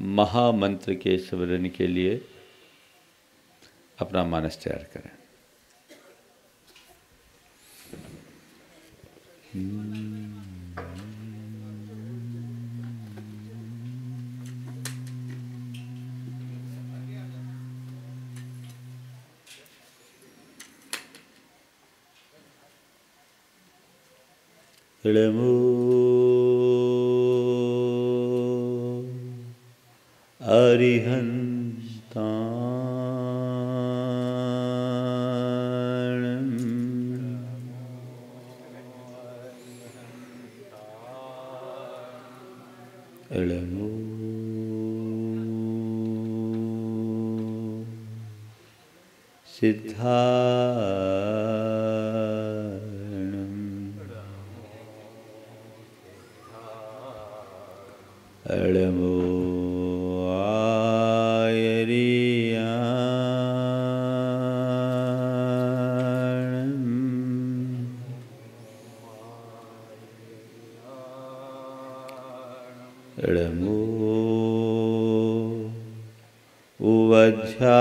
महामंत्र के स्मरण के लिए अपना मानस तैयार करें ഇളമൂ हरिहन रमो वध्या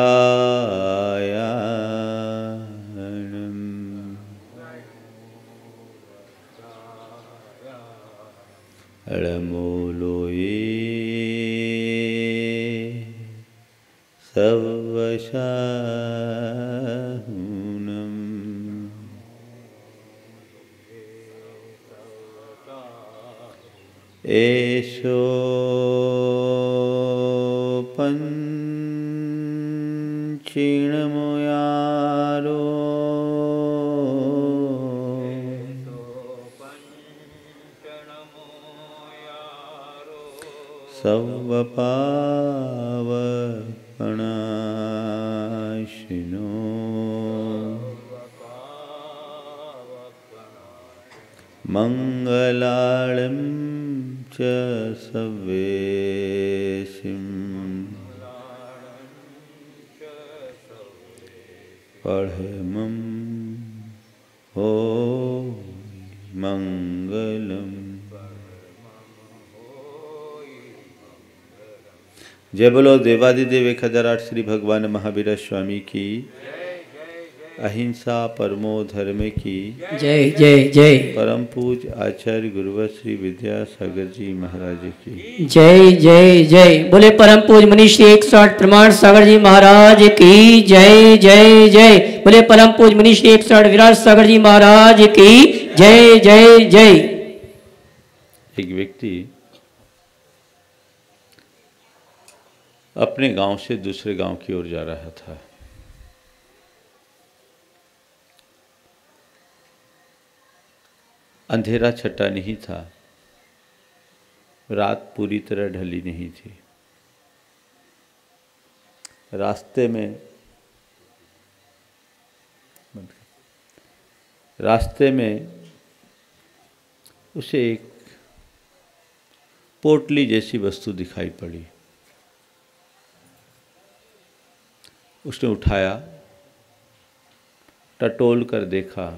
सवेशिम् पढ़मम् ओ जय बोलो देवादिदेव एक हजार आठ श्री भगवान महावीर स्वामी की अहिंसा परमो धर्म की जय जय जय परम पूज आचार्य गुरुवर श्री विद्या सागर जी महाराज की जय जय जय बोले परम पूज मनीष एक सौ प्रमाण सागर जी महाराज की जय जय जय बोले परम पूज मनीष एक सौ विराट सागर जी महाराज की जय जय जय एक व्यक्ति अपने गांव से दूसरे गांव की ओर जा रहा था अंधेरा छटा नहीं था रात पूरी तरह ढली नहीं थी रास्ते में रास्ते में उसे एक पोटली जैसी वस्तु दिखाई पड़ी उसने उठाया टटोल कर देखा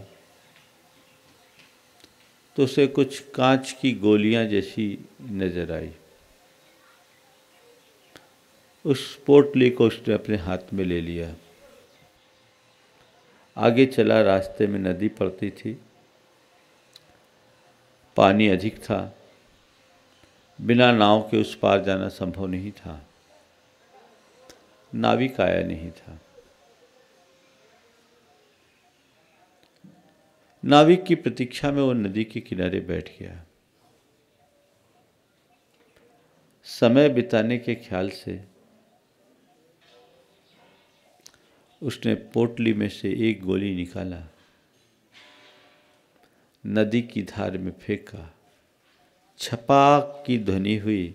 तो उसे कुछ कांच की गोलियां जैसी नज़र आई उस पोटली को उसने अपने हाथ में ले लिया आगे चला रास्ते में नदी पड़ती थी पानी अधिक था बिना नाव के उस पार जाना संभव नहीं था नाविक आया नहीं था नाविक की प्रतीक्षा में वो नदी के किनारे बैठ गया समय बिताने के ख्याल से उसने पोटली में से एक गोली निकाला नदी की धार में फेंका छपाक की ध्वनि हुई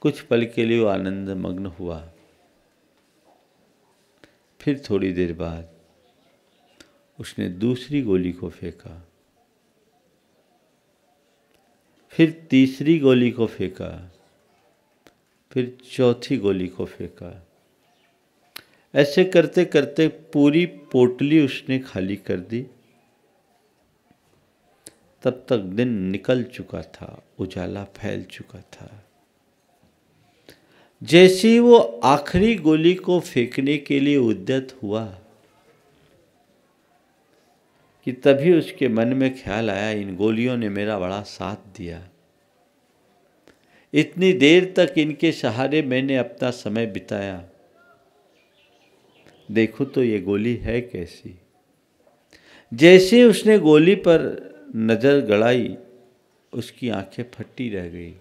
कुछ पल के लिए वो आनंद मग्न हुआ फिर थोड़ी देर बाद उसने दूसरी गोली को फेंका फिर तीसरी गोली को फेंका फिर चौथी गोली को फेंका ऐसे करते करते पूरी पोटली उसने खाली कर दी तब तक दिन निकल चुका था उजाला फैल चुका था जैसे ही वो आखिरी गोली को फेंकने के लिए उद्यत हुआ कि तभी उसके मन में ख्याल आया इन गोलियों ने मेरा बड़ा साथ दिया इतनी देर तक इनके सहारे मैंने अपना समय बिताया देखो तो ये गोली है कैसी जैसे उसने गोली पर नज़र गड़ाई उसकी आंखें फटी रह गई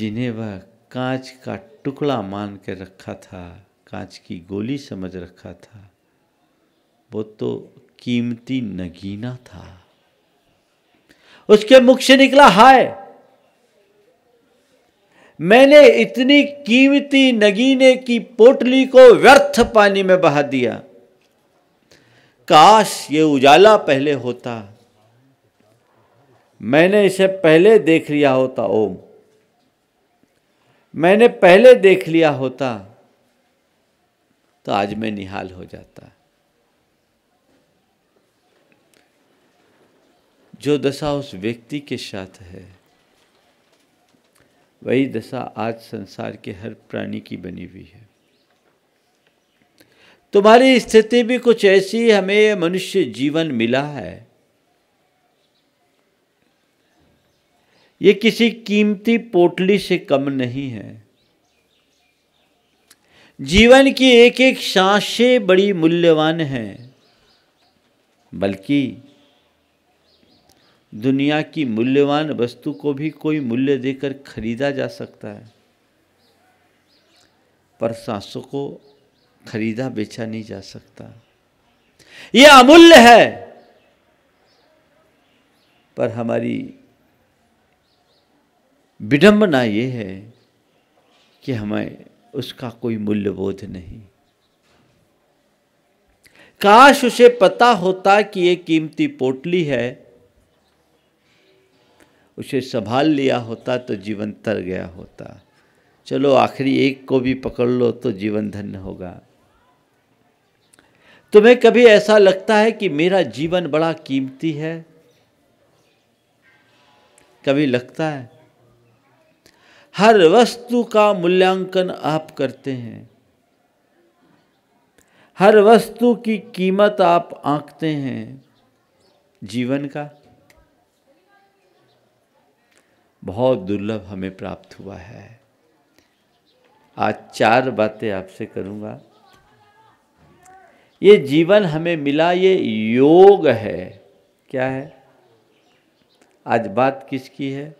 जिन्हें वह कांच का टुकड़ा मान कर रखा था कांच की गोली समझ रखा था वो तो कीमती नगीना था उसके मुख से निकला हाय मैंने इतनी कीमती नगीने की पोटली को व्यर्थ पानी में बहा दिया काश ये उजाला पहले होता मैंने इसे पहले देख लिया होता ओम मैंने पहले देख लिया होता तो आज मैं निहाल हो जाता जो दशा उस व्यक्ति के साथ है वही दशा आज संसार के हर प्राणी की बनी हुई है तुम्हारी स्थिति भी कुछ ऐसी हमें मनुष्य जीवन मिला है ये किसी कीमती पोटली से कम नहीं है जीवन की एक एक सांसें बड़ी मूल्यवान हैं बल्कि दुनिया की मूल्यवान वस्तु को भी कोई मूल्य देकर खरीदा जा सकता है पर सांसों को खरीदा बेचा नहीं जा सकता यह अमूल्य है पर हमारी विडंबना ये है कि हमें उसका कोई मूल्य बोध नहीं काश उसे पता होता कि ये कीमती पोटली है उसे संभाल लिया होता तो जीवन तर गया होता चलो आखिरी एक को भी पकड़ लो तो जीवन धन्य होगा तुम्हें कभी ऐसा लगता है कि मेरा जीवन बड़ा कीमती है कभी लगता है हर वस्तु का मूल्यांकन आप करते हैं हर वस्तु की कीमत आप आंकते हैं जीवन का बहुत दुर्लभ हमें प्राप्त हुआ है आज चार बातें आपसे करूंगा ये जीवन हमें मिला ये योग है क्या है आज बात किसकी है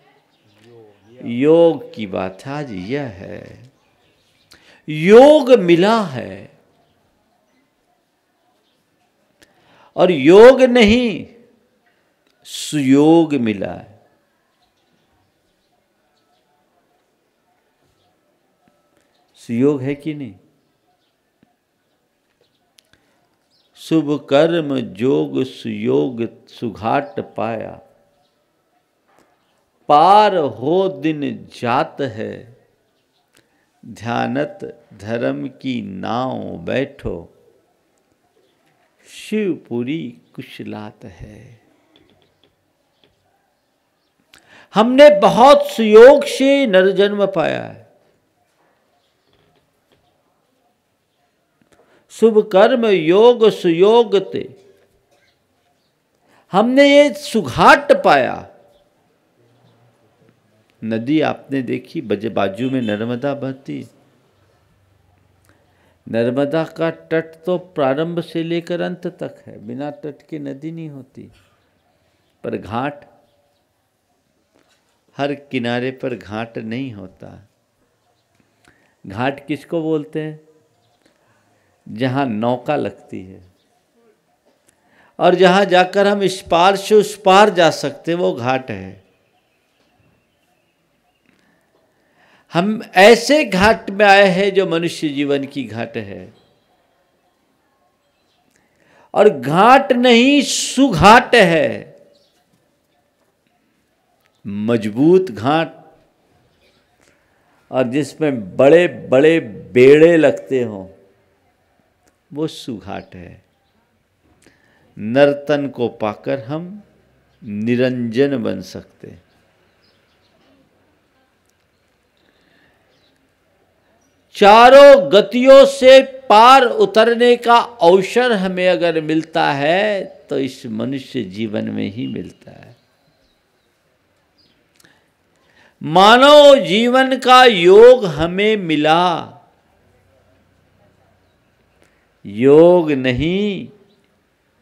योग की बात आज यह है योग मिला है और योग नहीं सुयोग मिला है सुयोग है कि नहीं शुभ कर्म जोग सुयोग सुघाट पाया पार हो दिन जात है ध्यानत धर्म की नाव बैठो शिवपुरी कुशलात है हमने बहुत सुयोग से नरजन्म पाया है शुभ कर्म योग सुयोग ते हमने ये सुघाट पाया नदी आपने देखी बजे बाजू में नर्मदा बहती नर्मदा का तट तो प्रारंभ से लेकर अंत तक है बिना तट के नदी नहीं होती पर घाट हर किनारे पर घाट नहीं होता घाट किसको बोलते हैं जहाँ नौका लगती है और जहाँ जाकर हम इस पार से उस पार जा सकते वो घाट है हम ऐसे घाट में आए हैं जो मनुष्य जीवन की घाट है और घाट नहीं सुघाट है मजबूत घाट और जिसमें बड़े बड़े बेड़े लगते हों वो सुघाट है नर्तन को पाकर हम निरंजन बन सकते चारों गतियों से पार उतरने का अवसर हमें अगर मिलता है तो इस मनुष्य जीवन में ही मिलता है मानव जीवन का योग हमें मिला योग नहीं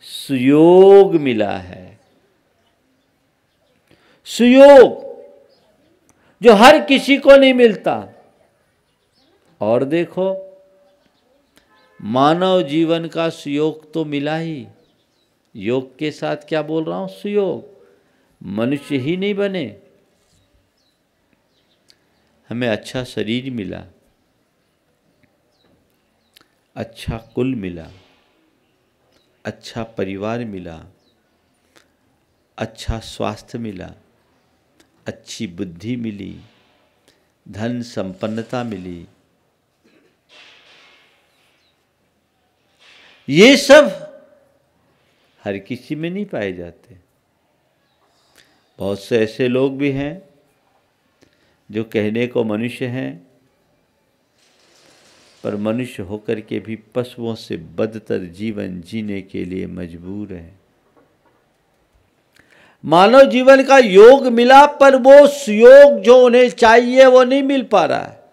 सुयोग मिला है सुयोग जो हर किसी को नहीं मिलता और देखो मानव जीवन का सुयोग तो मिला ही योग के साथ क्या बोल रहा हूं सुयोग मनुष्य ही नहीं बने हमें अच्छा शरीर मिला अच्छा कुल मिला अच्छा परिवार मिला अच्छा स्वास्थ्य मिला अच्छी बुद्धि मिली धन संपन्नता मिली ये सब हर किसी में नहीं पाए जाते बहुत से ऐसे लोग भी हैं जो कहने को मनुष्य हैं पर मनुष्य होकर के भी पशुओं से बदतर जीवन जीने के लिए मजबूर है मानव जीवन का योग मिला पर वो सुयोग जो उन्हें चाहिए वो नहीं मिल पा रहा है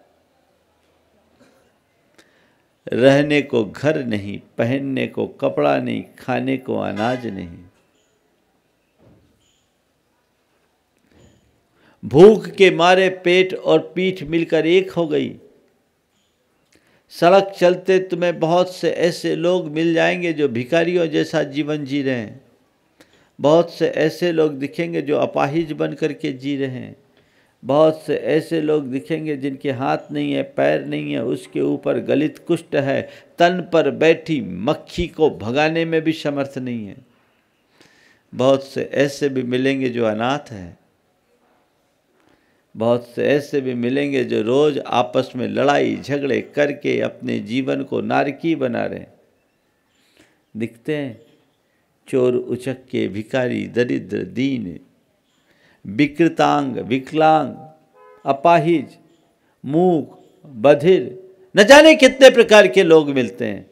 रहने को घर नहीं पहनने को कपड़ा नहीं खाने को अनाज नहीं भूख के मारे पेट और पीठ मिलकर एक हो गई सड़क चलते तुम्हें बहुत से ऐसे लोग मिल जाएंगे जो भिखारियों जैसा जीवन जी रहे हैं बहुत से ऐसे लोग दिखेंगे जो अपाहिज बन कर के जी रहे हैं बहुत से ऐसे लोग दिखेंगे जिनके हाथ नहीं है पैर नहीं है उसके ऊपर गलित कुष्ठ है तन पर बैठी मक्खी को भगाने में भी समर्थ नहीं है बहुत से ऐसे भी मिलेंगे जो अनाथ हैं बहुत से ऐसे भी मिलेंगे जो रोज़ आपस में लड़ाई झगड़े करके अपने जीवन को नारकी बना रहे दिखते हैं चोर उचक्के भिकारी दरिद्र दीन विकृतांग विकलांग अपाहिज मूक बधिर न जाने कितने प्रकार के लोग मिलते हैं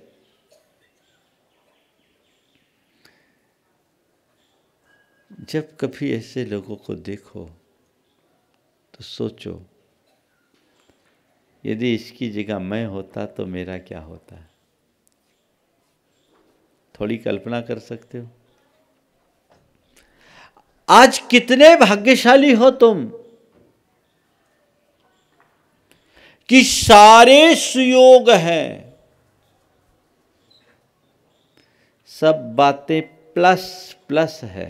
जब कभी ऐसे लोगों को देखो तो सोचो यदि इसकी जगह मैं होता तो मेरा क्या होता है थोड़ी कल्पना कर सकते हो आज कितने भाग्यशाली हो तुम कि सारे सुयोग हैं सब बातें प्लस प्लस है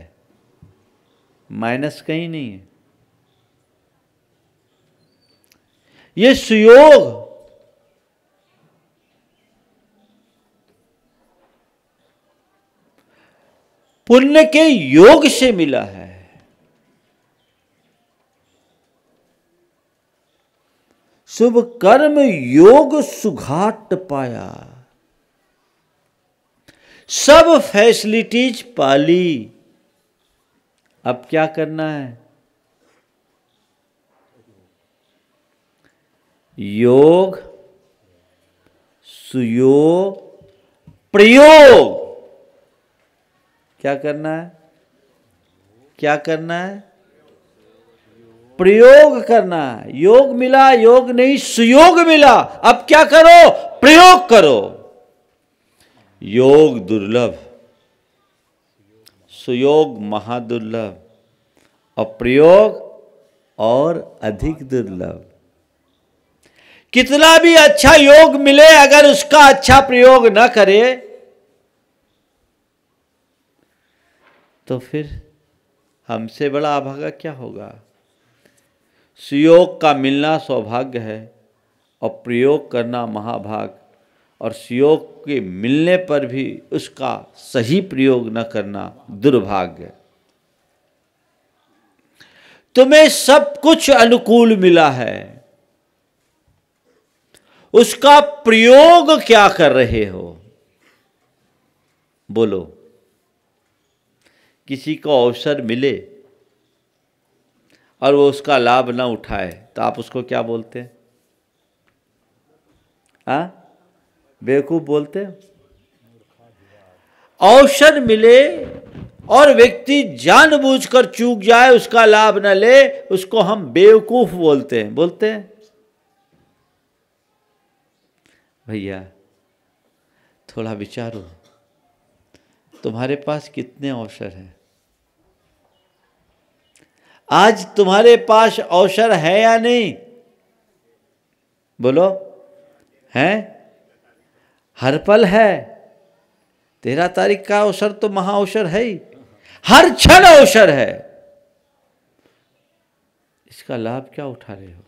माइनस कहीं नहीं है ये सुयोग पुण्य के योग से मिला है शुभ कर्म योग सुघाट पाया सब फैसिलिटीज पाली अब क्या करना है योग सुयोग प्रयोग क्या करना है क्या करना है प्रयोग करना है योग मिला योग नहीं सुयोग मिला अब क्या करो प्रयोग करो योग दुर्लभ सुयोग महादुर्लभ और प्रयोग और अधिक दुर्लभ कितना भी अच्छा योग मिले अगर उसका अच्छा प्रयोग न करे तो फिर हमसे बड़ा अभागा क्या होगा सुयोग का मिलना सौभाग्य है और प्रयोग करना महाभाग और सुयोग के मिलने पर भी उसका सही प्रयोग न करना दुर्भाग्य तुम्हें सब कुछ अनुकूल मिला है उसका प्रयोग क्या कर रहे हो बोलो किसी को अवसर मिले और वो उसका लाभ ना उठाए तो आप उसको क्या बोलते हैं बेवकूफ बोलते अवसर मिले और व्यक्ति जानबूझकर चूक जाए उसका लाभ ना ले उसको हम बेवकूफ बोलते हैं बोलते हैं भैया थोड़ा विचारो तुम्हारे पास कितने अवसर हैं आज तुम्हारे पास अवसर है या नहीं बोलो हैं हर पल है तेरह तारीख का अवसर तो महा अवसर है ही हर क्षण अवसर है इसका लाभ क्या उठा रहे हो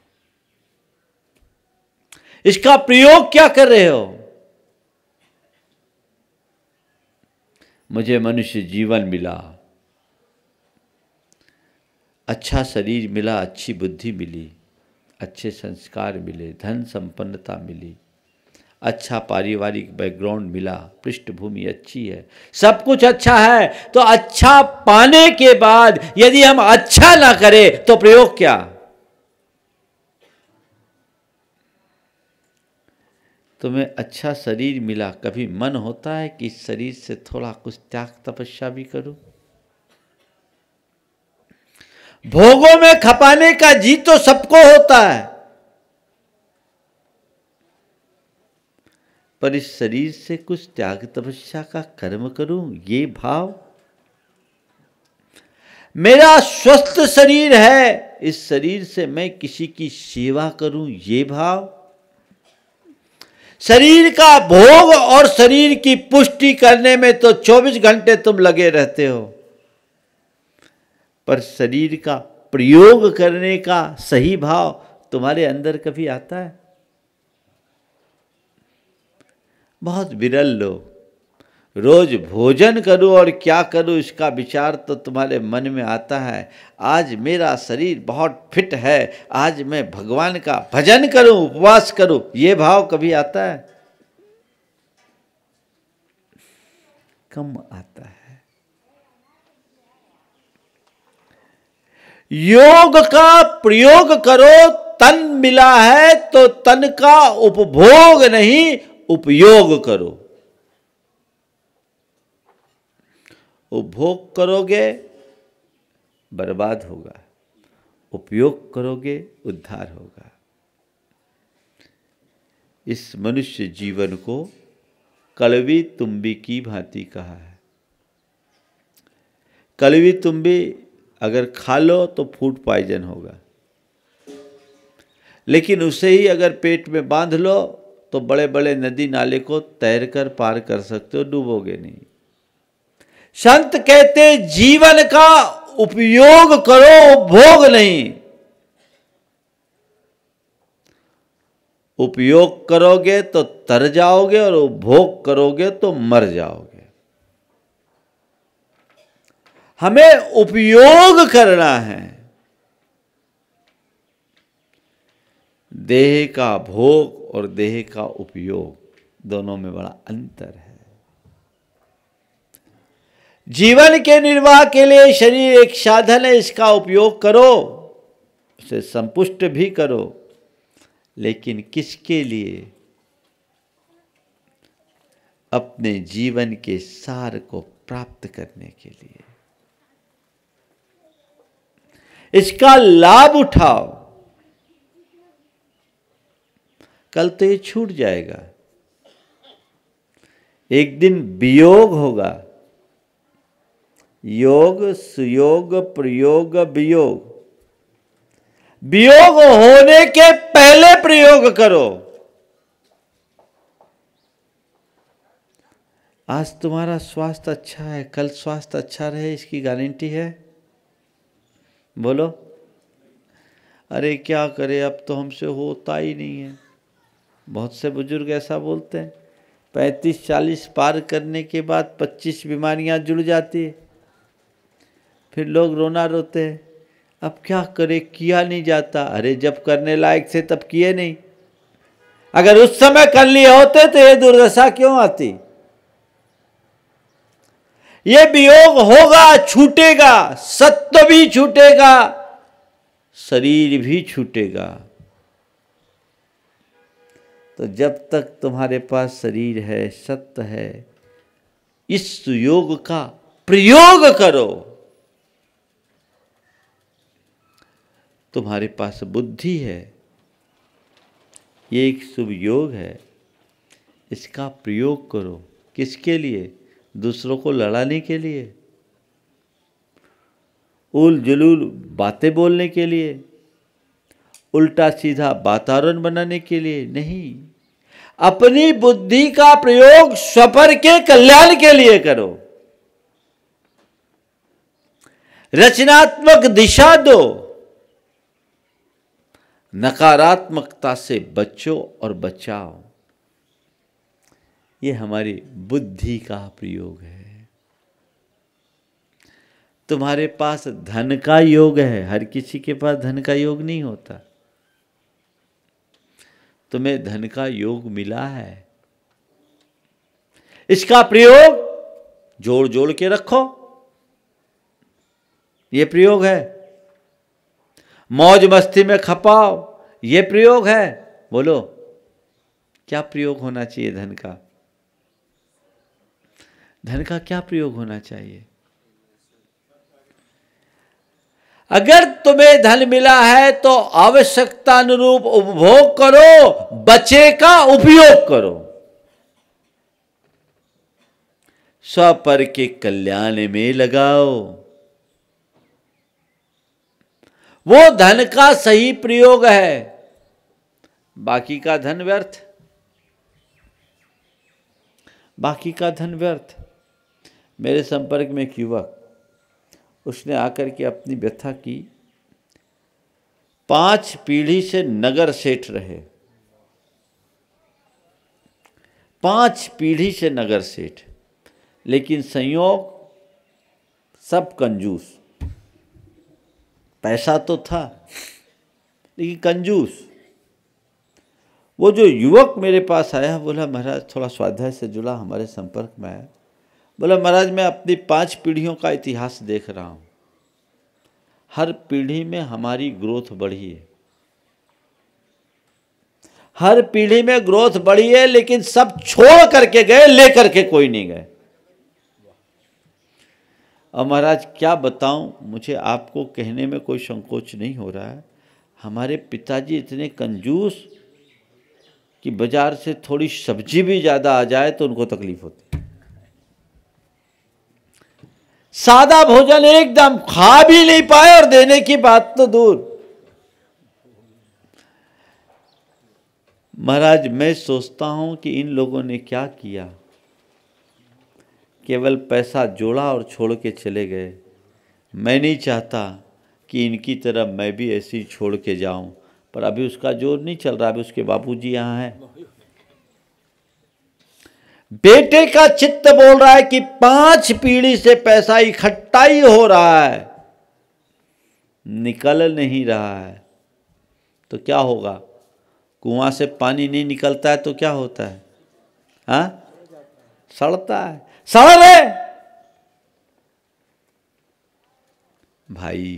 इसका प्रयोग क्या कर रहे हो मुझे मनुष्य जीवन मिला अच्छा शरीर मिला अच्छी बुद्धि मिली अच्छे संस्कार मिले धन संपन्नता मिली अच्छा पारिवारिक बैकग्राउंड मिला पृष्ठभूमि अच्छी है सब कुछ अच्छा है तो अच्छा पाने के बाद यदि हम अच्छा ना करें तो प्रयोग क्या तुम्हें अच्छा शरीर मिला कभी मन होता है कि इस शरीर से थोड़ा कुछ त्याग तपस्या भी करूं भोगों में खपाने का जी तो सबको होता है पर इस शरीर से कुछ त्याग तपस्या का कर्म करूं ये भाव मेरा स्वस्थ शरीर है इस शरीर से मैं किसी की सेवा करूं ये भाव शरीर का भोग और शरीर की पुष्टि करने में तो 24 घंटे तुम लगे रहते हो पर शरीर का प्रयोग करने का सही भाव तुम्हारे अंदर कभी आता है बहुत विरल लोग रोज भोजन करूं और क्या करूं इसका विचार तो तुम्हारे मन में आता है आज मेरा शरीर बहुत फिट है आज मैं भगवान का भजन करूं उपवास करूं ये भाव कभी आता है कम आता है योग का प्रयोग करो तन मिला है तो तन का उपभोग नहीं उपयोग करो उपभोग करोगे बर्बाद होगा उपयोग करोगे उद्धार होगा इस मनुष्य जीवन को कलवी तुम्बी की भांति कहा है कलवी तुम्बी अगर खा लो तो फूड पॉइजन होगा लेकिन उसे ही अगर पेट में बांध लो तो बड़े बड़े नदी नाले को तैरकर पार कर सकते हो डूबोगे नहीं संत कहते जीवन का उपयोग करो उपभोग नहीं उपयोग करोगे तो तर जाओगे और उपभोग करोगे तो मर जाओगे हमें उपयोग करना है देह का भोग और देह का उपयोग दोनों में बड़ा अंतर है जीवन के निर्वाह के लिए शरीर एक साधन है इसका उपयोग करो उसे संपुष्ट भी करो लेकिन किसके लिए अपने जीवन के सार को प्राप्त करने के लिए इसका लाभ उठाओ कल तो ये छूट जाएगा एक दिन वियोग होगा योग सुयोग प्रयोग वियोग वियोग होने के पहले प्रयोग करो आज तुम्हारा स्वास्थ्य अच्छा है कल स्वास्थ्य अच्छा रहे इसकी गारंटी है बोलो अरे क्या करे अब तो हमसे होता ही नहीं है बहुत से बुजुर्ग ऐसा बोलते हैं पैंतीस चालीस पार करने के बाद पच्चीस बीमारियां जुड़ जाती है फिर लोग रोना रोते हैं अब क्या करे किया नहीं जाता अरे जब करने लायक थे तब किए नहीं अगर उस समय कर लिए होते तो ये दुर्दशा क्यों आती ये वियोग होगा छूटेगा सत्व भी छूटेगा शरीर भी छूटेगा तो जब तक तुम्हारे पास शरीर है सत्य है इस योग का प्रयोग करो तुम्हारे पास बुद्धि है ये एक शुभ योग है इसका प्रयोग करो किसके लिए दूसरों को लड़ाने के लिए उल जुलूल बातें बोलने के लिए उल्टा सीधा वातावरण बनाने के लिए नहीं अपनी बुद्धि का प्रयोग स्वपर के कल्याण के लिए करो रचनात्मक दिशा दो नकारात्मकता से बचो और बचाओ ये हमारी बुद्धि का प्रयोग है तुम्हारे पास धन का योग है हर किसी के पास धन का योग नहीं होता तुम्हें धन का योग मिला है इसका प्रयोग जोड़ जोड़ के रखो ये प्रयोग है मौज मस्ती में खपाओ ये प्रयोग है बोलो क्या प्रयोग होना चाहिए धन का धन का क्या प्रयोग होना चाहिए अगर तुम्हें धन मिला है तो आवश्यकता अनुरूप उपभोग करो बचे का उपयोग करो स्वपर के कल्याण में लगाओ वो धन का सही प्रयोग है बाकी का धन व्यर्थ बाकी का धन व्यर्थ मेरे संपर्क में एक युवक उसने आकर के अपनी व्यथा की पांच पीढ़ी से नगर सेठ रहे पांच पीढ़ी से नगर सेठ लेकिन संयोग सब कंजूस पैसा तो था लेकिन कंजूस वो जो युवक मेरे पास आया बोला महाराज थोड़ा स्वाध्याय से जुड़ा हमारे संपर्क में आया बोला महाराज मैं अपनी पांच पीढ़ियों का इतिहास देख रहा हूँ हर पीढ़ी में हमारी ग्रोथ बढ़ी है हर पीढ़ी में ग्रोथ बढ़ी है लेकिन सब छोड़ करके गए लेकर के कोई नहीं गए अब महाराज क्या बताऊं मुझे आपको कहने में कोई संकोच नहीं हो रहा है हमारे पिताजी इतने कंजूस कि बाज़ार से थोड़ी सब्जी भी ज़्यादा आ जाए तो उनको तकलीफ होती सादा भोजन एकदम खा भी नहीं पाए और देने की बात तो दूर महाराज मैं सोचता हूं कि इन लोगों ने क्या किया केवल पैसा जोड़ा और छोड़ के चले गए मैं नहीं चाहता कि इनकी तरह मैं भी ऐसी छोड़ के जाऊं पर अभी उसका जोर नहीं चल रहा अभी उसके बाबूजी यहाँ हैं बेटे का चित्त बोल रहा है कि पांच पीढ़ी से पैसा इकट्ठा ही हो रहा है निकल नहीं रहा है तो क्या होगा कुआं से पानी नहीं निकलता है तो क्या होता है हा? सड़ता है सरल है भाई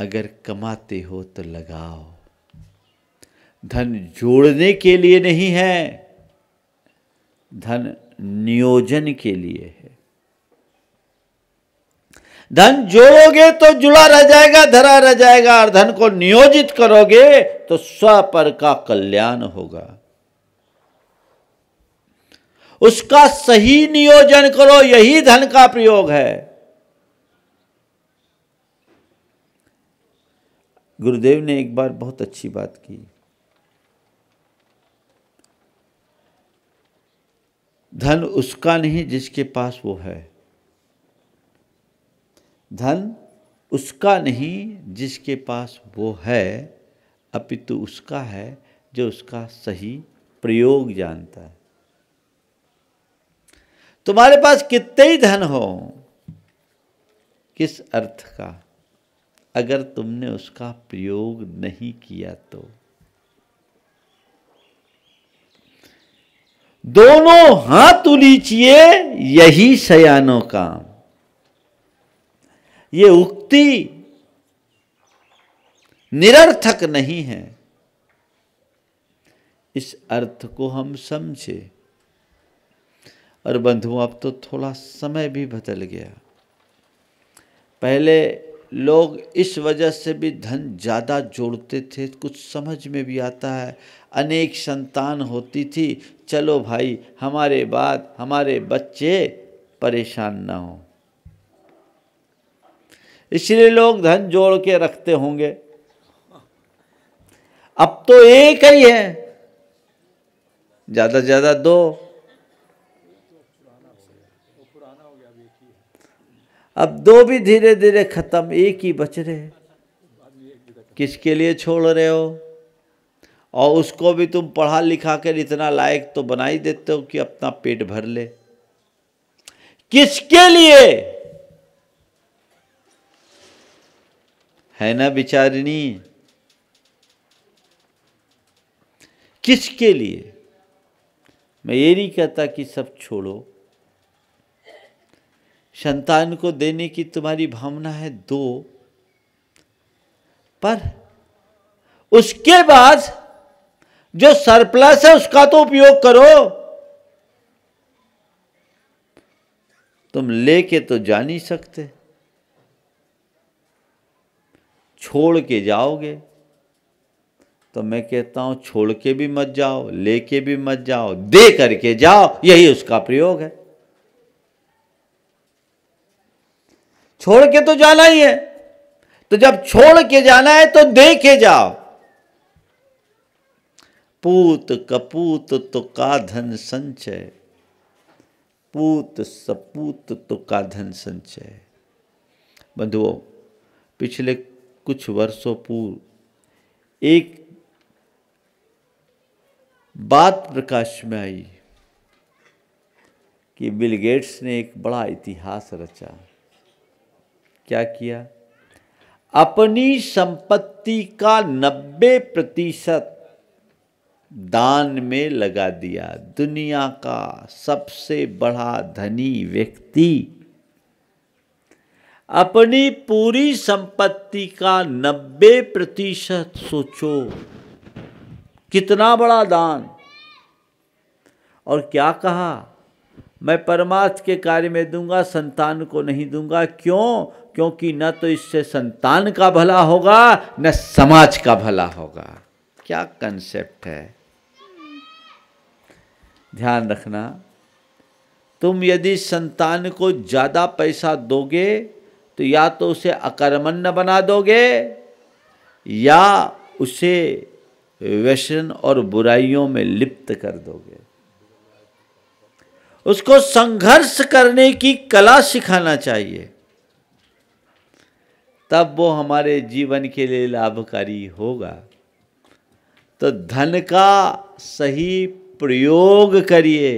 अगर कमाते हो तो लगाओ धन जोड़ने के लिए नहीं है धन नियोजन के लिए है धन जोड़ोगे तो जुड़ा रह जाएगा धरा रह जाएगा और धन को नियोजित करोगे तो स्व पर का कल्याण होगा उसका सही नियोजन करो यही धन का प्रयोग है गुरुदेव ने एक बार बहुत अच्छी बात की धन उसका नहीं जिसके पास वो है धन उसका नहीं जिसके पास वो है अपितु उसका है जो उसका सही प्रयोग जानता है तुम्हारे पास कितने ही धन हो किस अर्थ का अगर तुमने उसका प्रयोग नहीं किया तो दोनों हाथ उलीचिए यही सयानों का ये उक्ति निरर्थक नहीं है इस अर्थ को हम समझे अरे बंधु अब तो थोड़ा समय भी बदल गया पहले लोग इस वजह से भी धन ज़्यादा जोड़ते थे कुछ समझ में भी आता है अनेक संतान होती थी चलो भाई हमारे बाद हमारे बच्चे परेशान ना हो इसलिए लोग धन जोड़ के रखते होंगे अब तो एक ही है ज़्यादा से ज़्यादा दो अब दो भी धीरे धीरे ख़त्म एक ही बच रहे किसके लिए छोड़ रहे हो और उसको भी तुम पढ़ा लिखा कर इतना लायक तो बना ही देते हो कि अपना पेट भर ले किसके लिए है ना बिचारिणी किसके लिए मैं ये नहीं कहता कि सब छोड़ो संतान को देने की तुम्हारी भावना है दो पर उसके बाद जो सरप्लस है उसका तो उपयोग करो तुम लेके तो जा नहीं सकते छोड़ के जाओगे तो मैं कहता हूं छोड़ के भी मत जाओ लेके भी मत जाओ दे करके जाओ यही उसका प्रयोग है छोड़ के तो जाना ही है तो जब छोड़ के जाना है तो देखे जाओ पूत कपूत तो का धन संचय पूत सपूत तो का धन संचय बंधुओं पिछले कुछ वर्षों पूर्व एक बात प्रकाश में आई कि बिल गेट्स ने एक बड़ा इतिहास रचा क्या किया अपनी संपत्ति का नब्बे प्रतिशत दान में लगा दिया दुनिया का सबसे बड़ा धनी व्यक्ति अपनी पूरी संपत्ति का नब्बे प्रतिशत सोचो कितना बड़ा दान और क्या कहा मैं परमार्थ के कार्य में दूंगा संतान को नहीं दूंगा क्यों क्योंकि न तो इससे संतान का भला होगा न समाज का भला होगा क्या कंसेप्ट है ध्यान रखना तुम यदि संतान को ज़्यादा पैसा दोगे तो या तो उसे अकर्मण्य बना दोगे या उसे व्यसन और बुराइयों में लिप्त कर दोगे उसको संघर्ष करने की कला सिखाना चाहिए तब वो हमारे जीवन के लिए लाभकारी होगा तो धन का सही प्रयोग करिए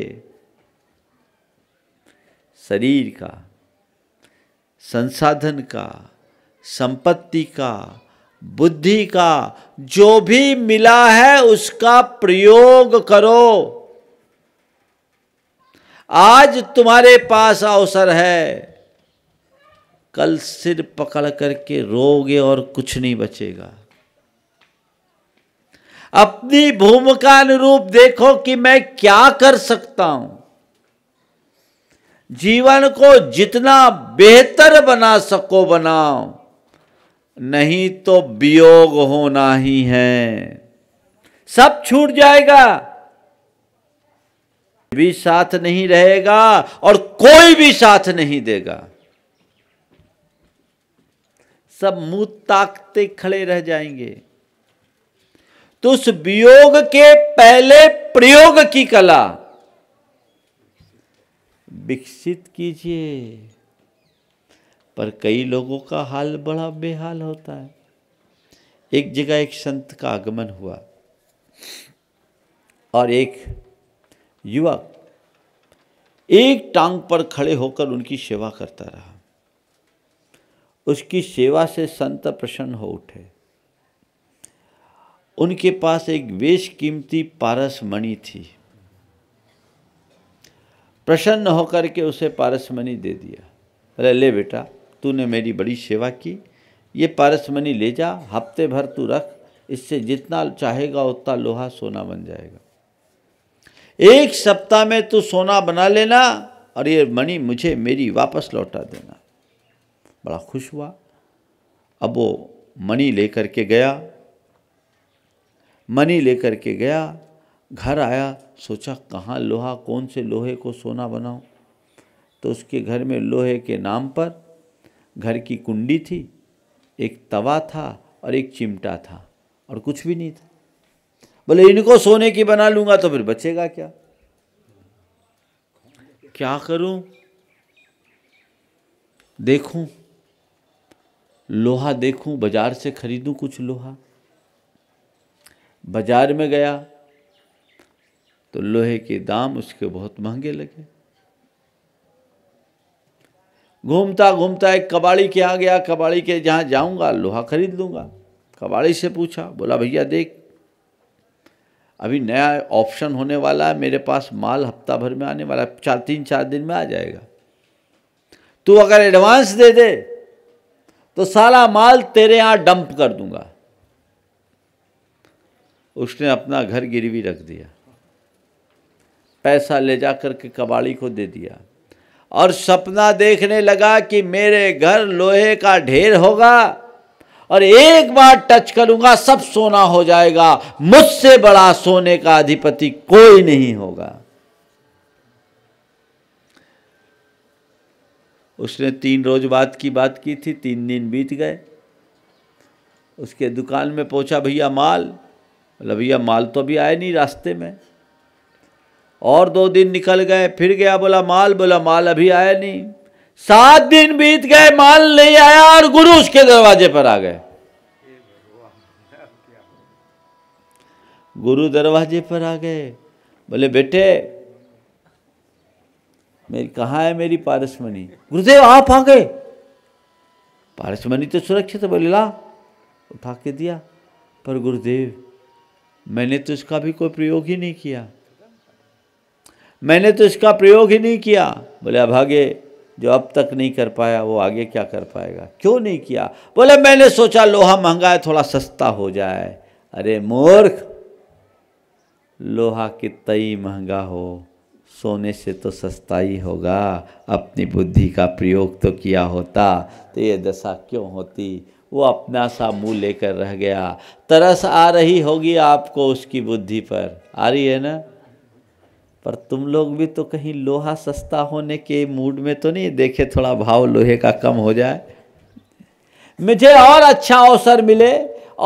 शरीर का संसाधन का संपत्ति का बुद्धि का जो भी मिला है उसका प्रयोग करो आज तुम्हारे पास अवसर है कल सिर पकड़ करके रोगे और कुछ नहीं बचेगा अपनी भूमिका अनुरूप देखो कि मैं क्या कर सकता हूं जीवन को जितना बेहतर बना सको बनाओ नहीं तो वियोग होना ही है सब छूट जाएगा भी साथ नहीं रहेगा और कोई भी साथ नहीं देगा सब मुंह ताकते खड़े रह जाएंगे तो उस वियोग के पहले प्रयोग की कला विकसित कीजिए पर कई लोगों का हाल बड़ा बेहाल होता है एक जगह एक संत का आगमन हुआ और एक युवक एक टांग पर खड़े होकर उनकी सेवा करता रहा उसकी सेवा से संत प्रसन्न हो उठे उनके पास एक वेश कीमती पारस मणि थी प्रसन्न होकर के उसे पारस मणि दे दिया अरे ले बेटा तूने मेरी बड़ी सेवा की ये पारस मणि ले जा हफ्ते भर तू रख इससे जितना चाहेगा उतना लोहा सोना बन जाएगा एक सप्ताह में तू सोना बना लेना और ये मणि मुझे मेरी वापस लौटा देना बड़ा खुश हुआ अब वो मणि लेकर के गया मणि लेकर के गया घर आया सोचा कहाँ लोहा कौन से लोहे को सोना बनाऊं तो उसके घर में लोहे के नाम पर घर की कुंडी थी एक तवा था और एक चिमटा था और कुछ भी नहीं था बोले इनको सोने की बना लूंगा तो फिर बचेगा क्या क्या करूं देखूं लोहा देखूं बाजार से खरीदूं कुछ लोहा बाजार में गया तो लोहे के दाम उसके बहुत महंगे लगे घूमता घूमता एक कबाड़ी के आ गया कबाड़ी के जहां जाऊंगा लोहा खरीद लूंगा कबाड़ी से पूछा बोला भैया देख अभी नया ऑप्शन होने वाला है मेरे पास माल हफ्ता भर में आने वाला है चार तीन चार दिन में आ जाएगा तू अगर एडवांस दे दे तो सारा माल तेरे यहां डंप कर दूंगा उसने अपना घर गिरवी रख दिया पैसा ले जाकर के कबाड़ी को दे दिया और सपना देखने लगा कि मेरे घर लोहे का ढेर होगा और एक बार टच करूंगा सब सोना हो जाएगा मुझसे बड़ा सोने का अधिपति कोई नहीं होगा उसने तीन रोज बाद की बात की थी तीन दिन बीत गए उसके दुकान में पहुंचा भैया माल बोला भैया माल तो अभी आए नहीं रास्ते में और दो दिन निकल गए फिर गया बोला माल बोला माल अभी आया नहीं सात दिन बीत गए माल नहीं आया और गुरु उसके दरवाजे पर आ गए गुरु दरवाजे पर आ गए बोले बेटे मेरी कहाँ है मेरी पारसमणि गुरुदेव आप आ गए पारसमणि तो सुरक्षित बोले ला उठा के दिया पर गुरुदेव मैंने तो इसका भी कोई प्रयोग ही नहीं किया मैंने तो इसका प्रयोग ही नहीं किया बोले अभागे जो अब तक नहीं कर पाया वो आगे क्या कर पाएगा क्यों नहीं किया बोले मैंने सोचा लोहा महंगा है थोड़ा सस्ता हो जाए अरे मूर्ख लोहा कितना ही महंगा हो सोने से तो सस्ता ही होगा अपनी बुद्धि का प्रयोग तो किया होता तो ये दशा क्यों होती वो अपना सा मुंह लेकर रह गया तरस आ रही होगी आपको उसकी बुद्धि पर आ रही है ना पर तुम लोग भी तो कहीं लोहा सस्ता होने के मूड में तो नहीं देखे थोड़ा भाव लोहे का कम हो जाए मुझे और अच्छा अवसर मिले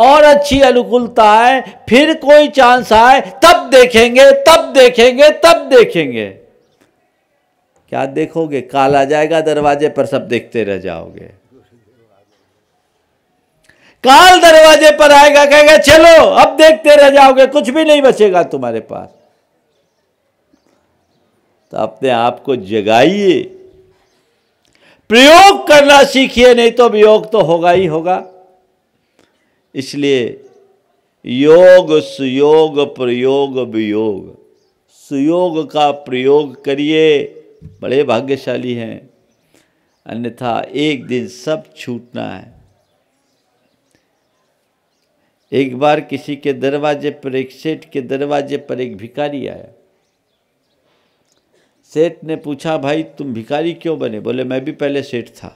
और अच्छी अनुकूलता आए फिर कोई चांस आए तब देखेंगे तब देखेंगे तब देखेंगे क्या देखोगे काल आ जाएगा दरवाजे पर सब देखते रह जाओगे काल दरवाजे पर आएगा कहेगा चलो अब देखते रह जाओगे कुछ भी नहीं बचेगा तुम्हारे पास तो अपने आप को जगाइए प्रयोग करना सीखिए नहीं तो वियोग तो होगा ही होगा इसलिए योग सुयोग प्रयोग वियोग सुयोग का प्रयोग करिए बड़े भाग्यशाली हैं अन्यथा एक दिन सब छूटना है एक बार किसी के दरवाजे पर एक सेठ के दरवाजे पर एक भिखारी आया सेठ ने पूछा भाई तुम भिखारी क्यों बने बोले मैं भी पहले सेठ था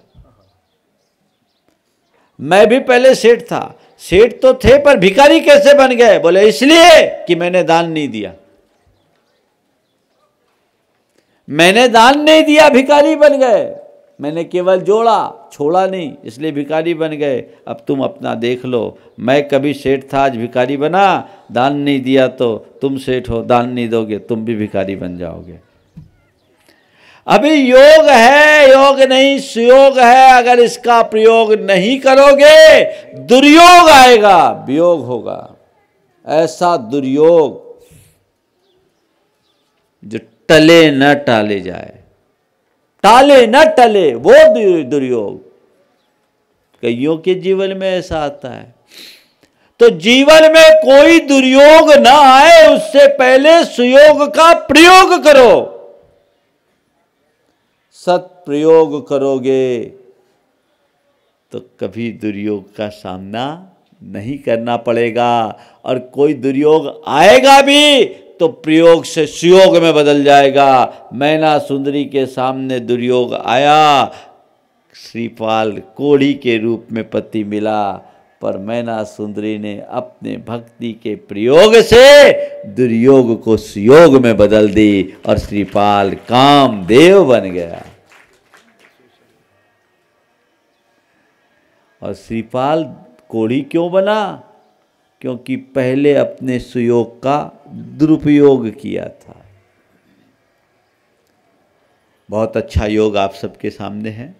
मैं भी पहले सेठ था सेठ तो थे पर भिखारी कैसे बन गए बोले इसलिए कि मैंने दान नहीं दिया मैंने दान नहीं दिया भिखारी बन गए मैंने केवल जोड़ा छोड़ा नहीं इसलिए भिखारी बन गए अब तुम अपना देख लो मैं कभी सेठ था आज भिखारी बना दान नहीं दिया तो तुम सेठ हो दान नहीं दोगे तुम भी भिखारी बन जाओगे अभी योग है योग नहीं सुयोग है अगर इसका प्रयोग नहीं करोगे दुर्योग आएगा वियोग होगा ऐसा दुर्योग जो टले न टाले जाए टाले न टले वो दुर्योग कईयों तो के जीवन में ऐसा आता है तो जीवन में कोई दुर्योग ना आए उससे पहले सुयोग का प्रयोग करो सत्प्रयोग करोगे तो कभी दुर्योग का सामना नहीं करना पड़ेगा और कोई दुर्योग आएगा भी तो प्रयोग से सुयोग में बदल जाएगा मैना सुंदरी के सामने दुर्योग आया श्रीपाल कोढ़ी के रूप में पति मिला पर मैना सुंदरी ने अपने भक्ति के प्रयोग से दुर्योग को सुयोग में बदल दी और श्रीपाल कामदेव बन गया और श्रीपाल कोढ़ी क्यों बना क्योंकि पहले अपने सुयोग का दुरुपयोग किया था बहुत अच्छा योग आप सबके सामने है